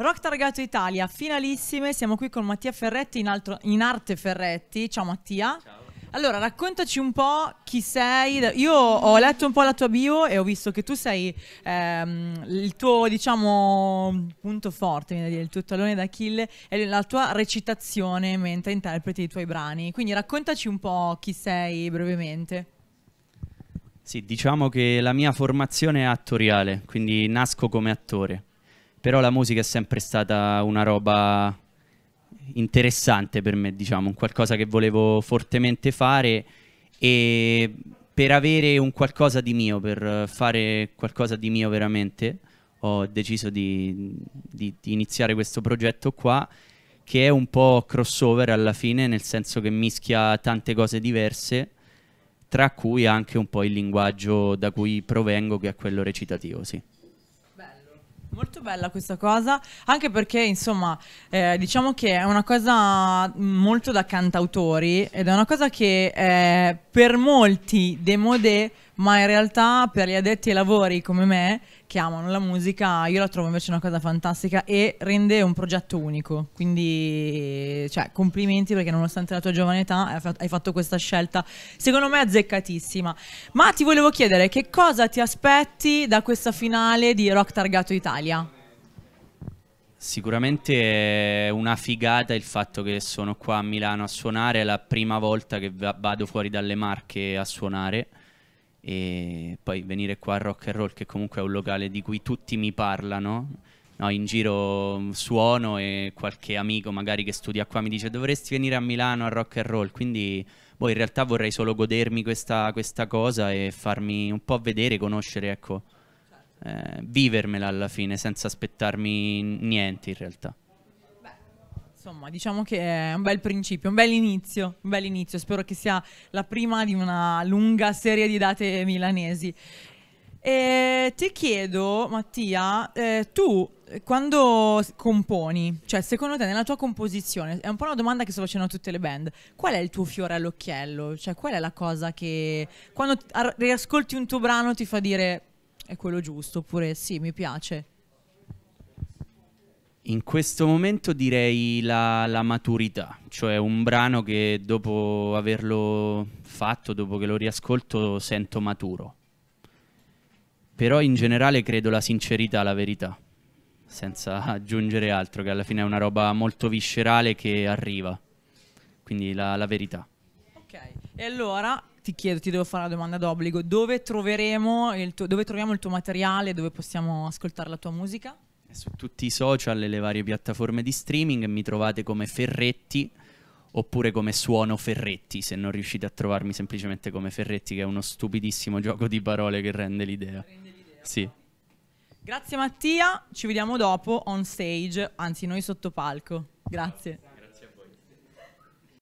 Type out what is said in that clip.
Rock Targato Italia, finalissime, siamo qui con Mattia Ferretti in, altro, in Arte Ferretti. Ciao Mattia. Ciao. Allora, raccontaci un po' chi sei. Io ho letto un po' la tua bio e ho visto che tu sei ehm, il tuo, diciamo, punto forte, il tuo talone d'Achille e la tua recitazione mentre interpreti i tuoi brani. Quindi raccontaci un po' chi sei brevemente. Sì, diciamo che la mia formazione è attoriale, quindi nasco come attore però la musica è sempre stata una roba interessante per me, diciamo, un qualcosa che volevo fortemente fare e per avere un qualcosa di mio, per fare qualcosa di mio veramente, ho deciso di, di, di iniziare questo progetto qua che è un po' crossover alla fine, nel senso che mischia tante cose diverse, tra cui anche un po' il linguaggio da cui provengo, che è quello recitativo, sì. Molto bella questa cosa, anche perché insomma eh, diciamo che è una cosa mm, molto da cantautori ed è una cosa che eh, per molti dei demodè ma in realtà per gli addetti ai lavori come me che amano la musica io la trovo invece una cosa fantastica e rende un progetto unico, quindi cioè, complimenti perché nonostante la tua giovane età hai fatto questa scelta secondo me azzeccatissima. Ma ti volevo chiedere che cosa ti aspetti da questa finale di Rock Targato Italia? Sicuramente è una figata il fatto che sono qua a Milano a suonare, è la prima volta che vado fuori dalle Marche a suonare e poi venire qua a Rock and Roll che comunque è un locale di cui tutti mi parlano no, in giro mm, suono e qualche amico magari che studia qua mi dice dovresti venire a Milano a Rock and Roll quindi boh, in realtà vorrei solo godermi questa, questa cosa e farmi un po' vedere, conoscere ecco eh, vivermela alla fine senza aspettarmi niente in realtà Insomma, diciamo che è un bel principio, un bel inizio, un bel inizio. Spero che sia la prima di una lunga serie di date milanesi. E ti chiedo, Mattia, eh, tu eh, quando componi, cioè secondo te nella tua composizione, è un po' una domanda che sto facendo a tutte le band, qual è il tuo fiore all'occhiello? Cioè qual è la cosa che quando riascolti un tuo brano ti fa dire è quello giusto oppure sì, mi piace? In questo momento direi la, la, maturità, cioè un brano che dopo averlo fatto, dopo che lo riascolto, sento maturo. Però in generale credo la sincerità, la verità, senza aggiungere altro, che alla fine è una roba molto viscerale che arriva. Quindi la, la verità. Ok, e allora ti chiedo, ti devo fare la domanda d'obbligo, dove, dove troviamo il tuo materiale, dove possiamo ascoltare la tua musica? su tutti i social e le varie piattaforme di streaming mi trovate come Ferretti oppure come Suono Ferretti, se non riuscite a trovarmi semplicemente come Ferretti, che è uno stupidissimo gioco di parole che rende l'idea. Rende l'idea sì. Grazie Mattia, ci vediamo dopo on stage, anzi noi sotto palco. Grazie.